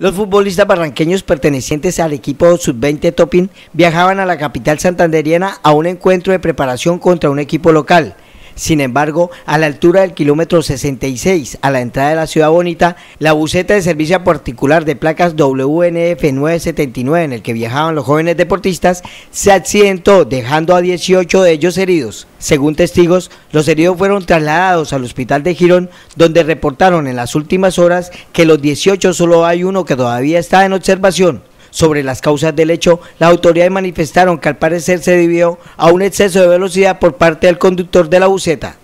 Los futbolistas barranqueños pertenecientes al equipo sub-20 Topin viajaban a la capital santanderiana a un encuentro de preparación contra un equipo local. Sin embargo, a la altura del kilómetro 66, a la entrada de la ciudad bonita, la buceta de servicio particular de placas WNF 979 en el que viajaban los jóvenes deportistas se accidentó, dejando a 18 de ellos heridos. Según testigos, los heridos fueron trasladados al hospital de Girón, donde reportaron en las últimas horas que los 18 solo hay uno que todavía está en observación. Sobre las causas del hecho, las autoridades manifestaron que al parecer se debió a un exceso de velocidad por parte del conductor de la buceta.